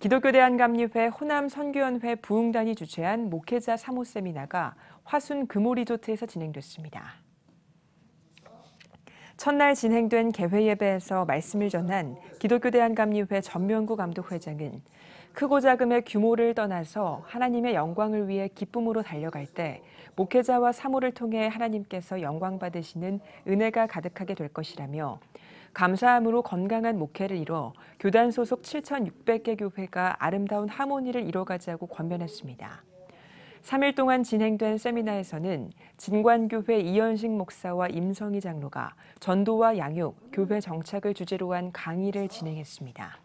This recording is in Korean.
기독교대한감리회 호남선교연회 부흥단이 주최한 목회자 사모 세미나가 화순 금호리조트에서 진행됐습니다. 첫날 진행된 개회예배에서 말씀을 전한 기독교대한감리회 전명구 감독회장은 크고 작음의 규모를 떠나서 하나님의 영광을 위해 기쁨으로 달려갈 때 목회자와 사모를 통해 하나님께서 영광 받으시는 은혜가 가득하게 될 것이라며 감사함으로 건강한 목회를 이뤄 교단 소속 7,600개 교회가 아름다운 하모니를 이뤄가자고 권면했습니다. 3일 동안 진행된 세미나에서는 진관교회 이현식 목사와 임성희 장로가 전도와 양육, 교회 정착을 주제로 한 강의를 진행했습니다.